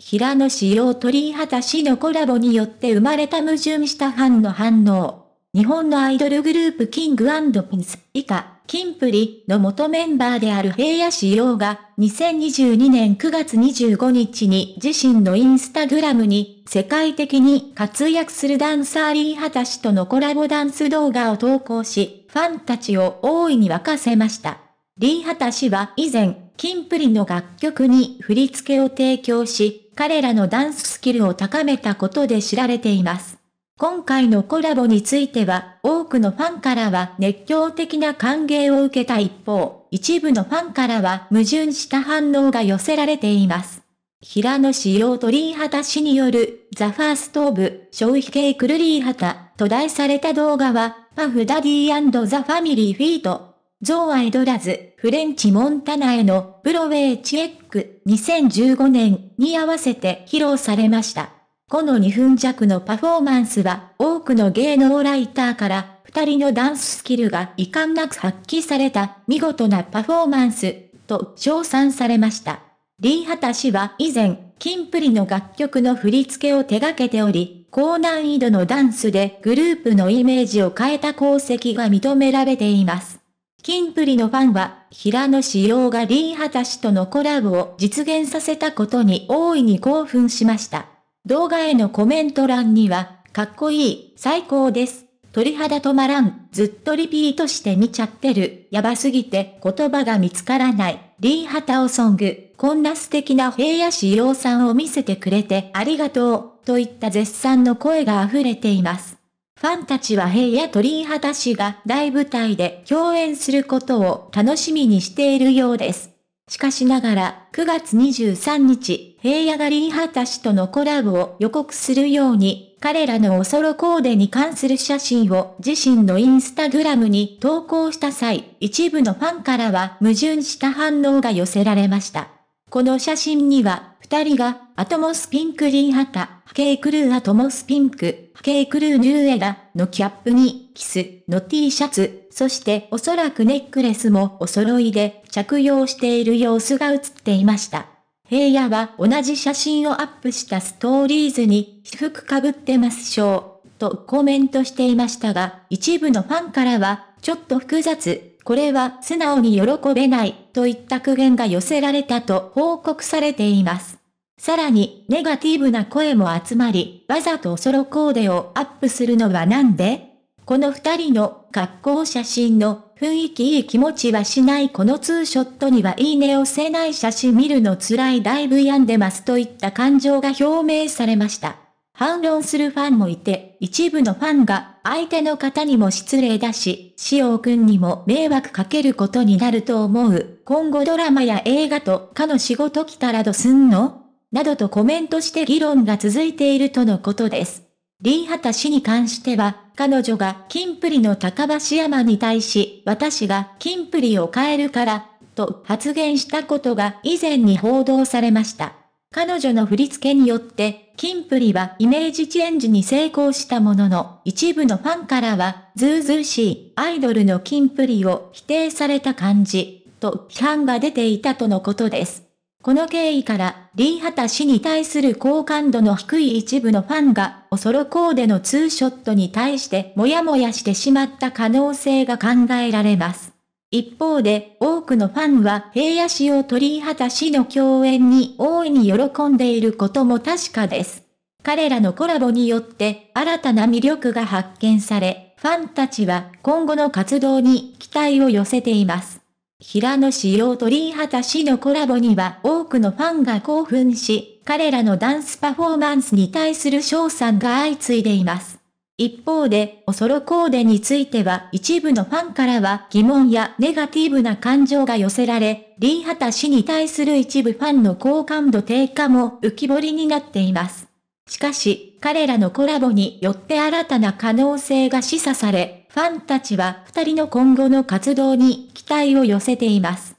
平野紫耀鳥畑氏のコラボによって生まれた矛盾したファンの反応。日本のアイドルグループキングピンス以下、キンプリの元メンバーである平野紫耀が2022年9月25日に自身のインスタグラムに世界的に活躍するダンサーリーハタ氏とのコラボダンス動画を投稿し、ファンたちを大いに沸かせました。リーハタ氏は以前、キンプリの楽曲に振り付けを提供し、彼らのダンススキルを高めたことで知られています。今回のコラボについては、多くのファンからは熱狂的な歓迎を受けた一方、一部のファンからは矛盾した反応が寄せられています。平野紫耀鳥タ氏による、ザ・ファースト・オブ、消費系クルリーハタと題された動画は、パフ・ダディザ・ファミリー・フィート、ゾウアイドラズ、フレンチ・モンタナへのブロウェイ・チェック2015年に合わせて披露されました。この2分弱のパフォーマンスは多くの芸能ライターから2人のダンススキルが遺憾なく発揮された見事なパフォーマンスと称賛されました。リー・ハタ氏は以前、キンプリの楽曲の振り付けを手掛けており、高難易度のダンスでグループのイメージを変えた功績が認められています。キンプリのファンは、平野紫耀がリー・ハタ氏とのコラボを実現させたことに大いに興奮しました。動画へのコメント欄には、かっこいい、最高です。鳥肌止まらん、ずっとリピートして見ちゃってる、やばすぎて言葉が見つからない、リー・ハタオソング、こんな素敵な平野紫耀さんを見せてくれてありがとう、といった絶賛の声が溢れています。ファンたちは平野鳥居畑氏が大舞台で共演することを楽しみにしているようです。しかしながら、9月23日、平野がリーハタ氏とのコラボを予告するように、彼らのおそろコーデに関する写真を自身のインスタグラムに投稿した際、一部のファンからは矛盾した反応が寄せられました。この写真には、二人がアトモスピンクリーハカ、ケイクルーアトモスピンク、ケイクルーニューエラのキャップに、キスの T シャツ、そしておそらくネックレスもお揃いで着用している様子が映っていました。平野は同じ写真をアップしたストーリーズに、私服かぶってますしょう、とコメントしていましたが、一部のファンからは、ちょっと複雑、これは素直に喜べない、といった苦言が寄せられたと報告されています。さらに、ネガティブな声も集まり、わざとソロコーデをアップするのはなんでこの二人の格好写真の雰囲気いい気持ちはしないこのツーショットにはいいねをせない写真見るの辛いだいぶ病んでますといった感情が表明されました。反論するファンもいて、一部のファンが相手の方にも失礼だし、く君にも迷惑かけることになると思う。今後ドラマや映画とかの仕事来たらどすんのなどとコメントして議論が続いているとのことです。リーハタ氏に関しては、彼女が金プリの高橋山に対し、私が金プリを変えるから、と発言したことが以前に報道されました。彼女の振り付けによって、金プリはイメージチェンジに成功したものの、一部のファンからは、ズーズーしいアイドルの金プリを否定された感じ、と批判が出ていたとのことです。この経緯から、リー・ハタ氏に対する好感度の低い一部のファンが、おそろコーデのツーショットに対してもやもやしてしまった可能性が考えられます。一方で、多くのファンは平野氏をハタ氏の共演に大いに喜んでいることも確かです。彼らのコラボによって新たな魅力が発見され、ファンたちは今後の活動に期待を寄せています。平野紫耀とリーハタ氏のコラボには多くのファンが興奮し、彼らのダンスパフォーマンスに対する賞賛が相次いでいます。一方で、ソロコーデについては一部のファンからは疑問やネガティブな感情が寄せられ、リーハタ氏に対する一部ファンの好感度低下も浮き彫りになっています。しかし、彼らのコラボによって新たな可能性が示唆され、ファンたちは二人の今後の活動に期待を寄せています。